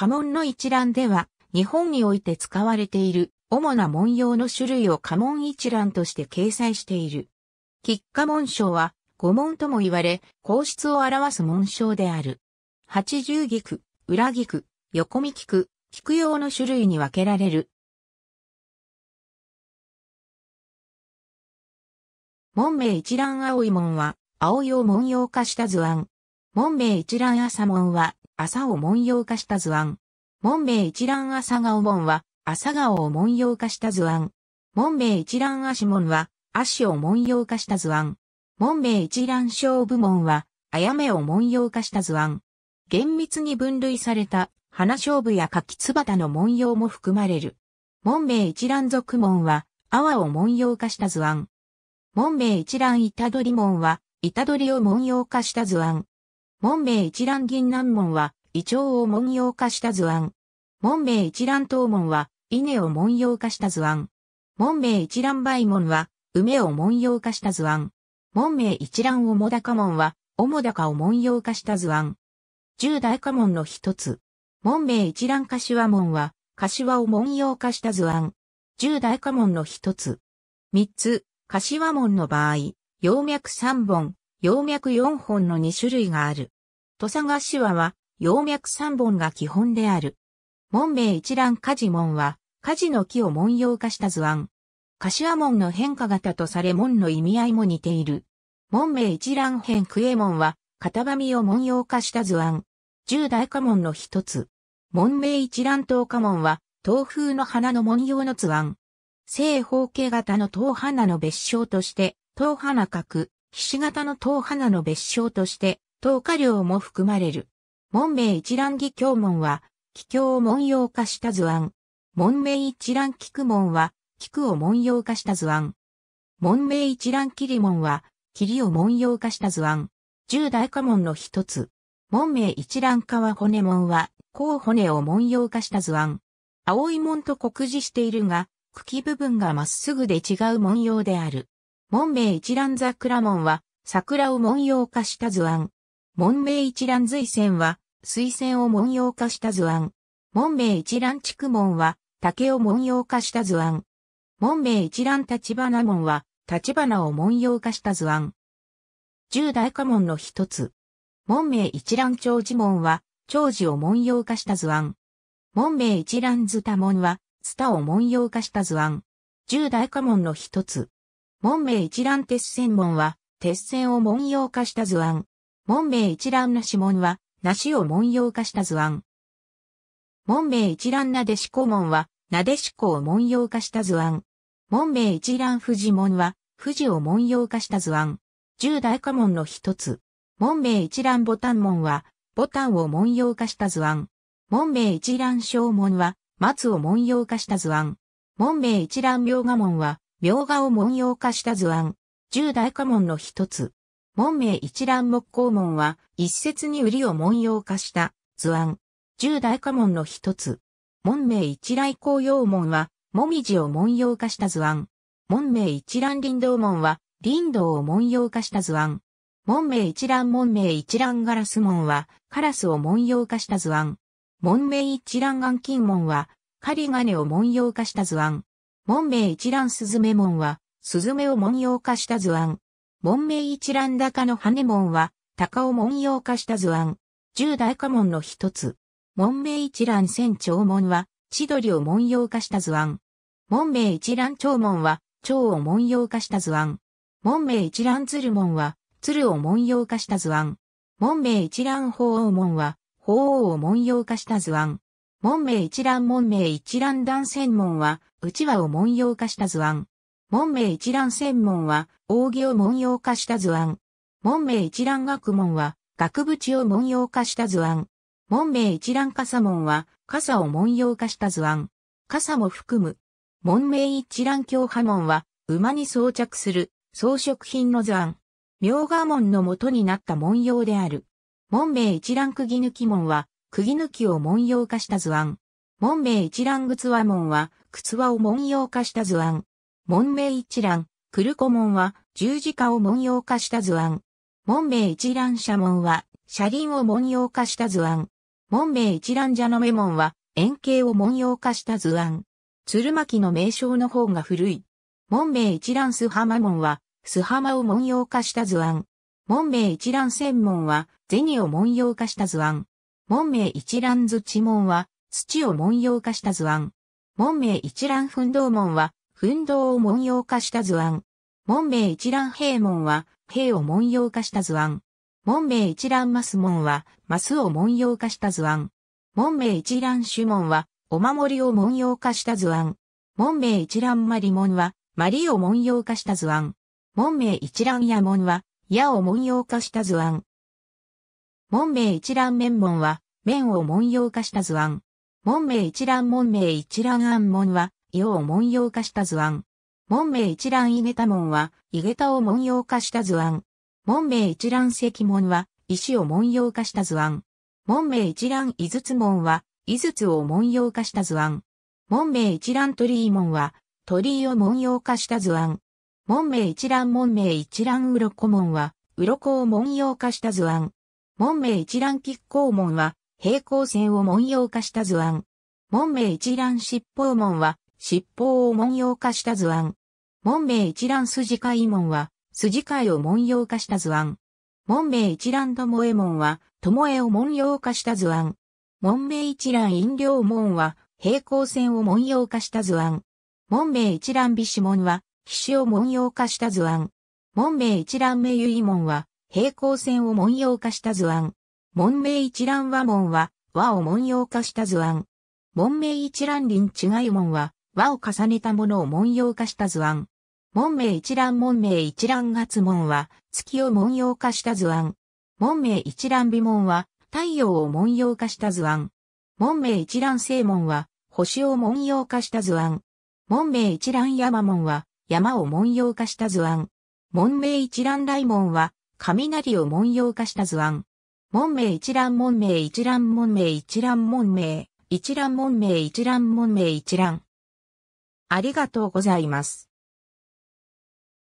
家紋の一覧では、日本において使われている主な文様の種類を家紋一覧として掲載している。吉家紋章は五紋とも言われ、皇室を表す紋章である。八十菊、裏菊、横見菊、菊用の種類に分けられる。門名一覧青い門は、青用文様化した図案。門名一覧朝門は、朝を文様化した図案。門名一覧朝顔門は、朝顔を文様化した図案。門名一覧足門は、足を文様化した図案。門名一覧小部門は、あやめを文様化した図案。厳密に分類された、花勝負や柿つばたの文様も含まれる。門名一覧族門は、阿波を文様化した図案。門名一覧板取門は、板取を文様化した図案。門名一覧銀南門は、胃腸を文様化した図案。門名一覧東門は、稲を文様化した図案。門名一覧梅門は、梅を文様化した図案。門名一覧おもだか門は、おもだかを文様化した図案。十大家門の一つ。門名一覧柏門は、柏を文様化した図案。十大家門の一つ。三つ、柏門の場合、葉脈三本、葉脈4本の2種類がある。土佐賀手話は、葉脈3本が基本である。門名一覧家事門は、家事の木を文様化した図案。柏門の変化型とされ門の意味合いも似ている。門名一覧編クエ門は、型紙を文様化した図案。十大家門の一つ。門名一覧東家門は、東風の花の文様の図案。正方形型の東花の別称として、東花角、菱形の塔花の別称として、塔花領も含まれる。門名一覧義教門は、気境を文様化した図案。門名一覧菊門は、菊を文様化した図案。門名一覧霧門は、霧を文様化した図案。十大家門の一つ。門名一覧川骨門は、甲骨を文様化した図案。青い門と酷似しているが、茎部分がまっすぐで違う文様である。門名一覧桜門は、桜を文様化した図案。門名一覧随線は、水線を文様化した図案。門名一覧竹門は、竹を文様化した図案。門名一覧立花門は、立花を文様化した図案。十大家門の一つ。門名一覧長寺門は、長寺を文様化した図案。門名一覧図多門は、ツタを文様化した図案。十大家門の一つ。門名一覧鉄線門は、鉄線を文様化した図案。門名一覧なし門は、なしを文様化した図案。門名一覧なでしこ門は、なでしこを文様化した図案。門名一覧富士門は、富士を文様化した図案。十大家門の一つ。門名一覧ボタン門は、ボタンを文様化した図案。門名一覧小門は、松を文様化した図案。門名一覧描画門は、描画を文様化した図案、十大家紋の一つ。門名一覧木工門は、一説に売りを文様化した図案、十大家紋の一つ。門名一来紅葉門は、もみじを文様化した図案。門名一覧林道門は、林道を文様化した図案。門名一覧門名一覧ガラス門は、カラスを文様化した図案。門名一覧眼金門は、狩金を文様化した図案。門名一覧スズメ門は、スズメを文様化した図案。門名一覧高の羽門は、鷹を文様化した図案。十大家門の一つ。門名一覧千長門は、千鳥を文様化した図案。門名一覧長門は、蝶を文様化した図案。門名一覧鶴門は、鶴を文様化した図案。門名一覧鳳凰門は、鳳凰を文様化した図案。門名一覧門名一覧断線門は、内輪を文様化した図案。門名一覧専門は、扇を文様化した図案。門名一覧学問は、額縁を文様化した図案。門名一覧傘門は、傘を文様化した図案。傘も含む。門名一覧強波門は、馬に装着する装飾品の図案。明画門の元になった文様である。門名一覧釘抜き門は、釘抜きを文様化した図案。門名一覧靴和門は、靴輪を文様化した図案。門名一覧、クルコ門は、十字架を文様化した図案。門名一覧社門は、車輪を文様化した図案。門名一覧者の目門は、円形を文様化した図案。鶴巻の名称の方が古い。門名一覧須浜門は、須浜を文様化した図案。門名一覧専門は、銭を文様化した図案。門名一覧図地門は、土を文様化した図案。門名一覧奮闘門は、奮闘を文様化した図案。門名一覧平門は、平を文様化した図案。門名一覧マス門は、マスを文様化した図案。門名一覧主門は、お守りを文様化した図案。門名一覧マリ門は、マリを文様化した図案。門名一覧矢門は、矢を文様化した図案。門名一覧面門は、面を文様化した図案。門名一覧門名一覧案門は、色を文様化した図案。門名一覧井桁門は、井桁を文様化した図案。門名一覧石門は、石を文様化した図案。門名一覧井筒門は、井筒を文様化した図案。門名一覧鳥居門は、鳥居を文様化した図案。門名一覧門名一覧鱗門は、鱗を文様化した図案。門名一覧亀甲門は、平行線を文様化した図案。門名一覧七宝門は、七宝を文様化した図案。門名一覧筋解門は、筋解を文様化した図案。門名一覧巴衛門は、巴を文様化した図案。門名一覧飲料門は、平行線を文様化した図案。門名一覧美子門は、騎を文様化した図案。門名一覧名由衣門は、平行線を文様化した図案。文明一覧和文は、和を文様化した図案。文明一覧輪違い文は、和を重ねたものを文様化した図案。文明一覧文明一覧月文は、月を文様化した図案。文明一覧美文は、太陽を文様化した図案。文明一覧正文は、星を文様化した図案。文明一覧山文は、山を文様化した図案。文明一覧雷文は、雷を文様化した図案。門名一覧門名一覧門名一覧門名一覧門名一覧門名一覧。ありがとうございます。